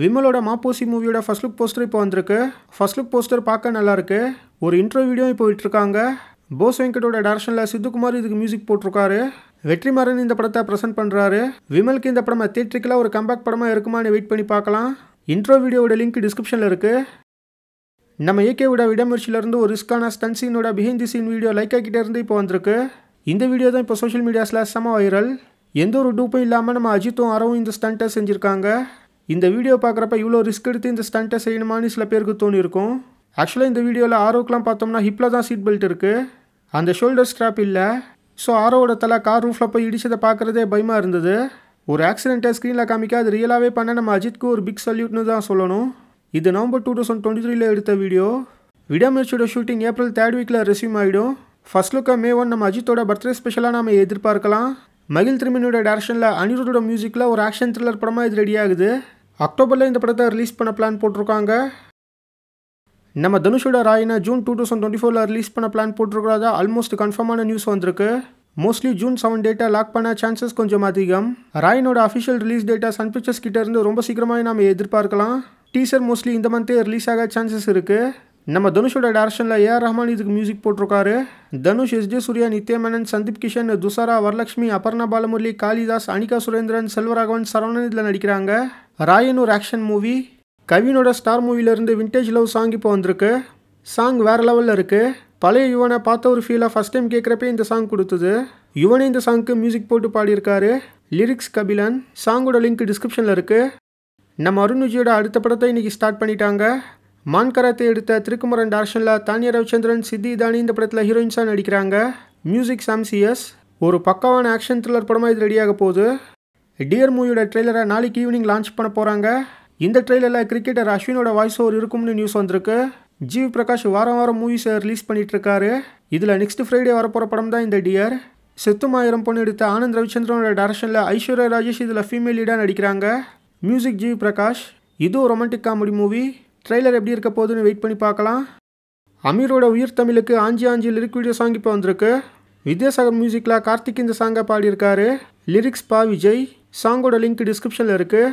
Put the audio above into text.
விமலோட மாப்போசி மூவியோட first look poster இப்போ வந்திருக்கு ஃபஸ்ட் லுக் போஸ்டர் பார்க்க நல்லாயிருக்கு ஒரு இன்ட்ரோ வீடியோ இப்போ விட்டுருக்காங்க போஸ் வெங்கடோட டேரக்ஷனில் சித்துக்குமார் இதுக்கு மியூசிக் போட்டிருக்காரு வெற்றிமாறன் இந்த படத்தை ப்ரெசென்ட் பண்ணுறாரு விமலுக்கு இந்த படம் தேட்ரிக்கலாக ஒரு கம்பேக் படமாக இருக்குமான்னு வெயிட் பண்ணி பார்க்கலாம் இன்ட்ரோ வீடியோவோட லிங்க் டிஸ்கிரிப்ஷனில் இருக்குது நம்ம ஏகேவோட விடமுயற்சியிலேருந்து ஒரு ரிஸ்க்கான ஸ்டன் சீனோட behind the scene video like ஆகிட்டே இருந்து இப்போ வந்திருக்கு இந்த வீடியோ தான் இப்போ சோஷியல் மீடியாஸில் செம வைரல் எந்த ஒரு டூப்பும் இல்லாமல் நம்ம அஜித்தும் அறவும் இந்த ஸ்டண்ட்டை செஞ்சுருக்காங்க இந்த வீடியோ பார்க்குறப்ப இவ்வளோ ரிஸ்க் எடுத்து இந்த ஸ்டண்ட்டை செய்யணுமான்னு சில பேருக்கு தோணியிருக்கும் ஆக்சுவலாக இந்த வீடியோவில் ஆரோக்கெலாம் பார்த்தோம்னா ஹிப்பில் தான் சீட் பெல்ட் இருக்குது அந்த ஷோல்டர் ஸ்ட்ராப் இல்லை ஸோ ஆரோவோட தலை கார் ரூஃபில் போய் இடிச்சதை பார்க்குறதே பயமாக இருந்தது ஒரு ஆக்சிடென்ட்டை ஸ்க்ரீனில் காமிக்க அது ரியலாகவே பண்ண நம்ம அஜித்க்கு ஒரு பிக் சல்யூட்னு தான் சொல்லணும் இது நவம்பர் டூ தௌசண்ட் டுவெண்ட்டி த்ரீல எடுத்த வீடியோ விடாமுயற்சியோட ஷூட்டிங் ஏப்ரல் தேர்ட் வீக்கில் ரெசியூம் ஆகிடும் ஃபர்ஸ்ட் லுக்காக மே ஒன் நம்ம அஜித்தோட பர்த்டே ஸ்பெஷலாக நம்ம எதிர்பார்க்கலாம் மகிழ் திருமணியோட டேரக்ஷனில் அனிருதோட மியூசிக்கில் ஒரு ஆக்ஷன் த்ரில்லர் படமாக இது ரெடியாகுது அக்டோபரில் இந்த படத்தை ரிலீஸ் பண்ண பிளான் போட்டிருக்காங்க நம்ம தனுஷோட ராயினை ஜூன் டூ தௌசண்ட் டுவெண்ட்டி ஃபோரில் ரிலீஸ் பண்ண பிளான் போட்டிருக்கிறதா ஆல்மோஸ்ட் கன்ஃபார்மான நியூஸ் வந்திருக்கு மோஸ்ட்லி ஜூன் செவன் டேட்டா லாக் பண்ண சான்சஸ் கொஞ்சம் அதிகம் ராயினோட அஃபிஷியல் ரிலீஸ் டேட்டா சன் பிக்சர்ஸ் கிட்டேருந்து ரொம்ப சீக்கிரமாக நாம் எதிர்பார்க்கலாம் டீசர் மோஸ்ட்லி இந்த மந்த்தே ரிலீஸ் ஆக சான்சஸ் இருக்குது நம்ம தனுஷோட டேரக்ஷனில் ஏஆர் ரஹ்மான் இதுக்கு மியூசிக் போட்டிருக்காரு தனுஷ் எஸ் ஜே சூர்யா நித்யமேனன் சந்தீப் கிஷன் துசாரா வரலட்சுமி அபர்ணா பாலமுரளி காளிதாஸ் அனிகா சுரேந்திரன் செல்வராகவன் சரவணன் இதில் நடிக்கிறாங்க ராயன் ஒரு ஆக்ஷன் மூவி கவினோட ஸ்டார் மூவிலேருந்து விண்டேஜ் லவ் சாங் இப்போ வந்திருக்கு சாங் வேறு லெவலில் இருக்குது பழைய யுவனை பார்த்த ஒரு ஃபீலாக ஃபஸ்ட் டைம் கேட்குறப்பே இந்த சாங் கொடுத்தது யுவனே இந்த சாங்க்கு மியூசிக் போட்டு பாடியிருக்காரு லிரிக்ஸ் கபிலன் சாங்கோட லிங்க் டிஸ்கிரிப்ஷனில் இருக்குது நம்ம அருண் விஜயோட அடுத்த படத்தை இன்றைக்கி ஸ்டார்ட் பண்ணிட்டாங்க மான்கரத்தை எடுத்த திருக்குமரன் டேரக்ஷனில் தானிய ரவிச்சந்திரன் சித்தி தானி இந்த படத்தில் ஹீரோயின்ஸாக நடிக்கிறாங்க மியூசிக் சாம்சியஸ் ஒரு பக்கவான ஆக்ஷன் த்ரில்லர் படமாக இது ரெடியாக போகுது டியர் மூவியோட ட்ரெய்லரை நாளைக்கு ஈவினிங் லான்ச் பண்ண போகிறாங்க இந்த ட்ரெய்லரில் கிரிக்கெட்டர் அஸ்வினோட வாய்ஸ் ஓவர் இருக்கும்னு நியூஸ் வந்திருக்கு ஜிவி பிரகாஷ் வாரம் வாரம் மூவிஸை ரிலீஸ் பண்ணிகிட்ருக்காரு இதில் நெக்ஸ்ட் ஃப்ரைடே வரப்போகிற படம் தான் இந்த டியர் செத்துமாயிரம் பொண்ணு எடுத்த ஆனந்த் ரவிச்சந்திரனோட டேரக்ஷனில் ஐஸ்வர்யா ராஜேஷ் இதில் ஃபீமேல் லீடாக நடிக்கிறாங்க மியூசிக் ஜிவி பிரகாஷ் இது ரொமான்டிக் காமெடி மூவி ட்ரெய்லர் எப்படி இருக்க போகுதுன்னு வெயிட் பண்ணி பார்க்கலாம் அமீரோட உயிர் தமிழுக்கு ஆஞ்சி ஆஞ்சி லிரிக் வீடியோ சாங் இப்போ வந்திருக்கு வித்யாசாகர் மியூசிக்கில் கார்த்திக் இந்த சாங்கை பாடியிருக்காரு லிரிக்ஸ் பா விஜய் சாங்கோட லிங்க் டிஸ்கிரிப்ஷனில் இருக்குது